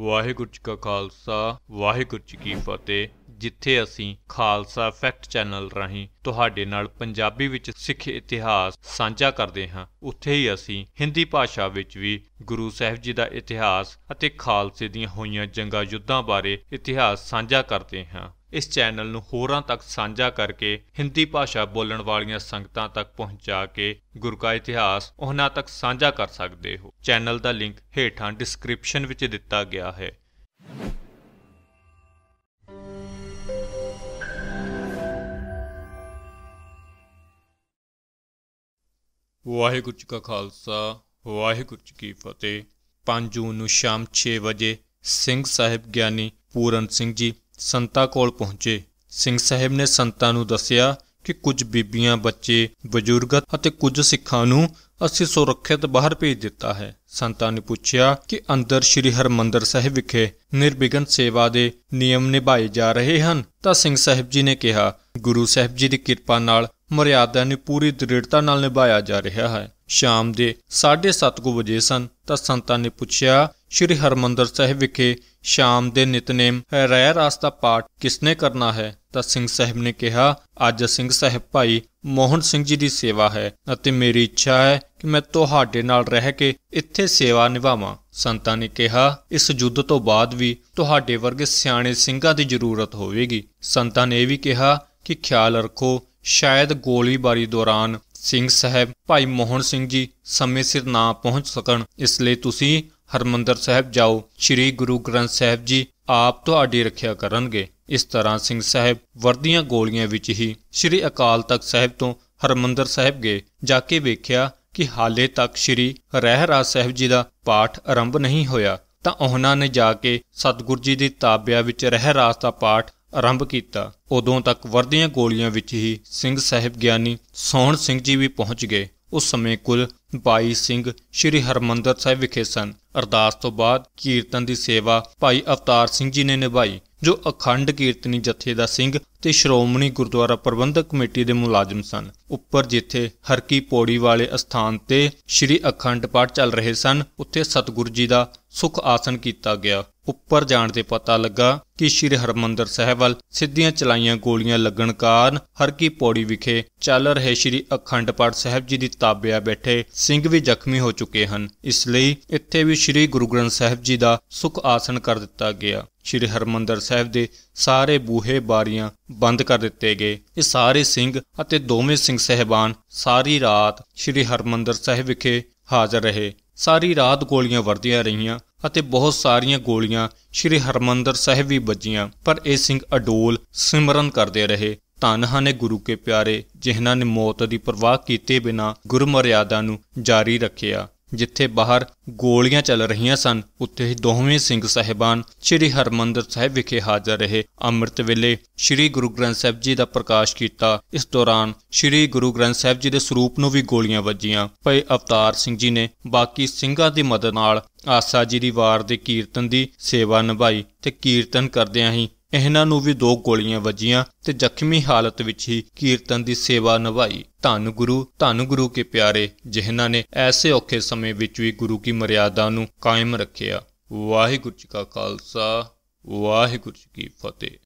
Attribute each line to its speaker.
Speaker 1: ਵਾਹਿਗੁਰੂ ਜੀ ਕਾ ਖਾਲਸਾ ਵਾਹਿਗੁਰੂ ਜੀ ਕੀ ਫਤਿਹ ਜਿੱਥੇ ਅਸੀਂ ਖਾਲਸਾ ਫੈਕਟ ਚੈਨਲ ਰਾਹੀਂ ਤੁਹਾਡੇ ਨਾਲ ਪੰਜਾਬੀ ਵਿੱਚ ਸਿੱਖ ਇਤਿਹਾਸ ਸਾਂਝਾ ਕਰਦੇ ਹਾਂ ਉੱਥੇ ਹੀ ਅਸੀਂ ਹਿੰਦੀ ਭਾਸ਼ਾ ਵਿੱਚ ਵੀ ਗੁਰੂ ਸਾਹਿਬ ਜੀ ਦਾ ਇਤਿਹਾਸ ਅਤੇ ਖਾਲਸੇ ਦੀਆਂ ਹੋਈਆਂ ਜੰਗਾਂ ਯੁੱਧਾਂ ਬਾਰੇ ਇਤਿਹਾਸ ਸਾਂਝਾ ਕਰਦੇ ਹਾਂ ਇਸ ਚੈਨਲ ਨੂੰ ਹੋਰਾਂ ਤੱਕ ਸਾਂਝਾ ਕਰਕੇ ਹਿੰਦੀ ਭਾਸ਼ਾ ਬੋਲਣ ਵਾਲੀਆਂ ਸੰਗਤਾਂ ਤੱਕ ਪਹੁੰਚਾ ਕੇ ਗੁਰੂ ਕਾ ਇਤਿਹਾਸ ਉਹਨਾਂ ਤੱਕ ਸਾਂਝਾ ਕਰ ਸਕਦੇ ਹੋ ਚੈਨਲ ਦਾ ਲਿੰਕ ਹੇਠਾਂ ਡਿਸਕ੍ਰਿਪਸ਼ਨ ਵਿੱਚ ਦਿੱਤਾ ਗਿਆ ਹੈ ਵਾਹਿਗੁਰੂ ਜੀ ਕਾ ਖਾਲਸਾ ਵਾਹਿਗੁਰੂ ਜੀ ਕੀ ਫਤਿਹ 5 ਜੂਨ ਨੂੰ ਸ਼ਾਮ 6 ਵਜੇ ਸਿੰਘ ਸਾਹਿਬ ਗਿਆਨੀ ਪੂਰਨ ਸਿੰਘ ਜੀ ਸੰਤਾਂ ਕੋਲ ਪਹੁੰਚੇ ਸਿੰਘ ਸਾਹਿਬ ਨੇ ਸੰਤਾਂ ਨੂੰ ਦੱਸਿਆ ਕਿ ਕੁਝ ਬੀਬੀਆਂ ਬੱਚੇ ਬਜ਼ੁਰਗ ਅਤੇ ਕੁਝ ਸਿੱਖਾਂ ਨੂੰ ਅਸੀਂ ਸੁਰੱਖਿਅਤ ਬਾਹਰ ਭੇਜ ਦਿੱਤਾ ਹੈ ਸੰਤਾਂ ਨੇ ਪੁੱਛਿਆ ਕਿ ਅੰਦਰ ਸ੍ਰੀ ਹਰਮੰਦਰ ਸਾਹਿਬ ਵਿਖੇ ਨਿਰਵਿਘਨ ਸੇਵਾ ਦੇ ਨਿਯਮ ਨਿਭਾਏ ਜਾ ਰਹੇ ਹਨ ਤਾਂ ਸਿੰਘ ਸਾਹਿਬ ਜੀ ਨੇ ਕਿਹਾ ਗੁਰੂ ਸਾਹਿਬ ਜੀ ਦੀ ਕਿਰਪਾ ਨਾਲ ਮਰਿਆਦਾ ਨੂੰ ਪੂਰੀ ਦ੍ਰਿੜਤਾ ਨਾਲ ਨਿਭਾਇਆ ਜਾ ਰਿਹਾ ਹੈ ਸ਼ਾਮ ਦੇ 7:30 ਵਜੇ ਸਨ ਤਾਂ ਸੰਤਾਂ ਨੇ ਪੁੱਛਿਆ ਸ਼੍ਰੀ ਹਰਮੰਦਰ ਸਾਹਿਬ ਵਿਖੇ ਸ਼ਾਮ ਦੇ ਨਿਤਨੇਮ ਰਹਿ ਰਾਸਤਾ ਪਾਠ ਕਿਸਨੇ ਕਰਨਾ ਹੈ ਤਾਂ ਸਿੰਘ ਸਾਹਿਬ ਨੇ ਕਿਹਾ ਅੱਜ ਸਿੰਘ ਸਾਹਿਬ ਭਾਈ ਮੋਹਨ ਸਿੰਘ ਜੀ ਦੀ ਸੇਵਾ ਹੈ ਅਤੇ ਮੇਰੀ ਇੱਛਾ ਹੈ ਕਿ ਮੈਂ ਤੁਹਾਡੇ ਨਾਲ ਰਹਿ ਕੇ ਇੱਥੇ ਸੇਵਾ ਨਿਭਾਵਾਂ ਸੰਤਾਂ ਨੇ ਕਿਹਾ ਇਸ ਯੁੱਧ ਤੋਂ ਬਾਅਦ ਵੀ ਤੁਹਾਡੇ ਵਰਗੇ ਸਿਆਣੇ ਸਿੰਘਾਂ ਦੀ ਜ਼ਰੂਰਤ ਹੋਵੇਗੀ ਸੰਤਾਂ ਨੇ ਇਹ ਵੀ ਕਿਹਾ ਕਿ ਖਿਆਲ ਰੱਖੋ ਸ਼ਾਇਦ ਗੋਲੀਬਾਰੀ ਦੌਰਾਨ ਸਿੰਘ ਸਾਹਿਬ ਭਾਈ ਮੋਹਨ ਸਿੰਘ ਜੀ ਸਮੇਂ ਸਿਰ ਨਾ ਪਹੁੰਚ ਸਕਣ ਇਸ ਲਈ ਤੁਸੀਂ ਹਰਮੰਦਰ ਸਾਹਿਬ ਜਾਓ ਸ੍ਰੀ ਗੁਰੂ ਗ੍ਰੰਥ ਸਾਹਿਬ ਜੀ ਆਪ ਤੁਹਾਡੀ ਰੱਖਿਆ ਕਰਨਗੇ ਇਸ ਤਰ੍ਹਾਂ ਸਿੰਘ ਸਾਹਿਬ ਵਰਦੀਆਂ ਗੋਲੀਆਂ ਵਿੱਚ ਹੀ ਸ੍ਰੀ ਅਕਾਲ ਤਖਤ ਸਾਹਿਬ ਤੋਂ ਹਰਮੰਦਰ ਸਾਹਿਬ ਗਏ ਜਾ ਕੇ ਵੇਖਿਆ ਕਿ ਹਾਲੇ ਤੱਕ ਸ੍ਰੀ ਰਹਿਰਾ ਸਾਹਿਬ ਜੀ ਦਾ ਪਾਠ ਆਰੰਭ ਨਹੀਂ ਹੋਇਆ ਤਾਂ ਉਹਨਾਂ ਨੇ ਜਾ ਕੇ ਸਤਗੁਰੂ ਜੀ ਦੀ ਤਾਬਿਆ ਵਿੱਚ ਰਹਿਰਾਸ ਦਾ ਪਾਠ ਆਰੰਭ ਕੀਤਾ ਉਦੋਂ ਤੱਕ ਵਰਦੀਆਂ ਗੋਲੀਆਂ ਵਿੱਚ ਹੀ ਸਿੰਘ ਸਾਹਿਬ ਗਿਆਨੀ ਸੋਹਣ ਸਿੰਘ ਜੀ ਵੀ ਪਹੁੰਚ ਗਏ ਉਸ ਸਮੇਂ ਕੁੱਲ 22 ਸਿੰਘ ਸ੍ਰੀ ਹਰਮੰਦਰ ਸਾਹਿਬ ਵਿਖੇ ਸਨ ਅਰਦਾਸ ਤੋਂ ਬਾਅਦ ਕੀਰਤਨ ਦੀ ਸੇਵਾ ਭਾਈ ਅਵਤਾਰ ਸਿੰਘ ਜੀ ਨੇ ਨਿਭਾਈ ਜੋ ਅਖੰਡ ਕੀਰਤਨੀ ਜਥੇ ਦਾ ਸਿੰਘ ਤੇ ਸ਼੍ਰੋਮਣੀ ਗੁਰਦੁਆਰਾ ਪ੍ਰਬੰਧਕ ਕਮੇਟੀ ਦੇ ਮੁਲਾਜ਼ਮ ਸਨ ਉੱਪਰ ਜਿੱਥੇ ਹਰਕੀ ਪੌੜੀ ਵਾਲੇ ਸਥਾਨ ਤੇ ਸ੍ਰੀ ਅਖੰਡ ਪਾਠ ਚੱਲ ਰਹੇ ਸਨ ਉੱਥੇ ਸਤਿਗੁਰੂ ਜੀ ਦਾ ਸੁਖ ਆਸਨ ਕੀਤਾ ਗਿਆ ਉੱਪਰ ਜਾਣ ਤੇ ਪਤਾ ਲੱਗਾ ਕਿ ਸ੍ਰੀ ਹਰਮੰਦਰ ਸਾਹਿਬ ਵੱਲ ਸਿੱਧੀਆਂ ਚਲਾਈਆਂ ਗੋਲੀਆਂ ਲੱਗਣ ਕਾਰਨ ਹਰਕੀ ਪੌੜੀ ਵਿਖੇ ਚੱਲ ਰਹੇ ਸ੍ਰੀ ਅਖੰਡ ਪਾਠ ਸਾਹਿਬ ਜੀ ਦੀ ਤਾਬਿਆ ਬੈਠੇ ਸਿੰਘ ਵੀ ਜ਼ਖਮੀ ਹੋ ਚੁੱਕੇ ਹਨ ਇਸ ਲਈ ਇੱਥੇ ਵੀ ਸ੍ਰੀ ਗੁਰੂ ਗ੍ਰੰਥ ਸਾਹਿਬ ਜੀ ਦਾ ਸੁਖ ਆਸਨ ਕਰ ਦਿੱਤਾ ਗਿਆ ਸ੍ਰੀ ਹਰਮੰਦਰ ਸਾਹਿਬ ਦੇ ਸਾਰੇ ਬੂਹੇ ਬਾਰੀਆਂ ਬੰਦ ਕਰ ਦਿੱਤੇ ਗਏ ਇਹ ਸਾਰੇ ਸਿੰਘ ਅਤੇ ਦੋਵੇਂ ਸਿੰਘ ਸਹਿਬਾਨ ਸਾਰੀ ਰਾਤ ਸ੍ਰੀ ਹਰਮੰਦਰ ਸਾਹਿਬ ਵਿਖੇ ਹਾਜ਼ਰ ਰਹੇ ਸਾਰੀ ਰਾਤ ਗੋਲੀਆਂ ਵਰਦੀਆਂ ਰਹੀਆਂ ਅਤੇ ਬਹੁਤ ਸਾਰੀਆਂ ਗੋਲੀਆਂ ਸ੍ਰੀ ਹਰਮੰਦਰ ਸਾਹਿਬ ਵੀ ਵੱਜੀਆਂ ਪਰ ਇਹ ਸਿੰਘ ਅਡੋਲ ਸਿਮਰਨ ਕਰਦੇ ਰਹੇ ਧੰਨ ਨੇ ਗੁਰੂ ਕੇ ਪਿਆਰੇ ਜਿਨ੍ਹਾਂ ਨੇ ਮੌਤ ਦੀ ਪਰਵਾਹ ਕੀਤੇ ਬਿਨਾ ਗੁਰਮਰਿਆਦਾ ਨੂੰ ਜਾਰੀ ਰੱਖਿਆ ਜਿੱਥੇ ਬਾਹਰ ਗੋਲੀਆਂ ਚੱਲ ਰਹੀਆਂ ਸਨ ਉੱਥੇ ਹੀ ਦੋਵੇਂ ਸਿੰਘ ਸਹਿਬਾਨ ਸ੍ਰੀ ਹਰਮੰਦਰ ਸਾਹਿਬ ਵਿਖੇ ਹਾਜ਼ਰ ਰਹੇ ਅੰਮ੍ਰਿਤ ਵੇਲੇ ਸ੍ਰੀ ਗੁਰੂ ਗ੍ਰੰਥ ਸਾਹਿਬ ਜੀ ਦਾ ਪ੍ਰਕਾਸ਼ ਕੀਤਾ ਇਸ ਦੌਰਾਨ ਸ੍ਰੀ ਗੁਰੂ ਗ੍ਰੰਥ ਸਾਹਿਬ ਜੀ ਦੇ ਸਰੂਪ ਨੂੰ ਵੀ ਗੋਲੀਆਂ ਵੱਜੀਆਂ ਭਈ ਅਵਤਾਰ ਸਿੰਘ ਜੀ ਨੇ ਬਾਕੀ ਸਿੰਘਾਂ ਦੀ ਮਦਦ ਨਾਲ ਆਸਾ ਜੀ ਦੀ ਵਾਰ ਦੇ ਕੀਰਤਨ ਦੀ ਸੇਵਾ ਨਿਭਾਈ ਤੇ ਕੀਰਤਨ ਕਰਦਿਆਂ ਹੀ ਇਹਨਾਂ ਨੂੰ ਵੀ ਦੋ ਗੋਲੀਆਂ ਵੱਜੀਆਂ ਤੇ ਜ਼ਖਮੀ ਹਾਲਤ ਵਿੱਚ ਹੀ ਕੀਰਤਨ ਦੀ ਸੇਵਾ ਨਿਭਾਈ ਧੰਨ ਗੁਰੂ ਧੰਨ ਗੁਰੂ ਕੇ ਪਿਆਰੇ ਜਿਨ੍ਹਾਂ ਨੇ ਐਸੇ ਔਖੇ ਸਮੇਂ ਵਿੱਚ ਵੀ ਗੁਰੂ ਕੀ ਮਰਿਆਦਾ ਨੂੰ ਕਾਇਮ ਰੱਖਿਆ ਵਾਹਿਗੁਰੂ ਜੀ ਕਾ ਖਾਲਸਾ ਵਾਹਿਗੁਰੂ ਜੀ ਕੀ ਫਤਿਹ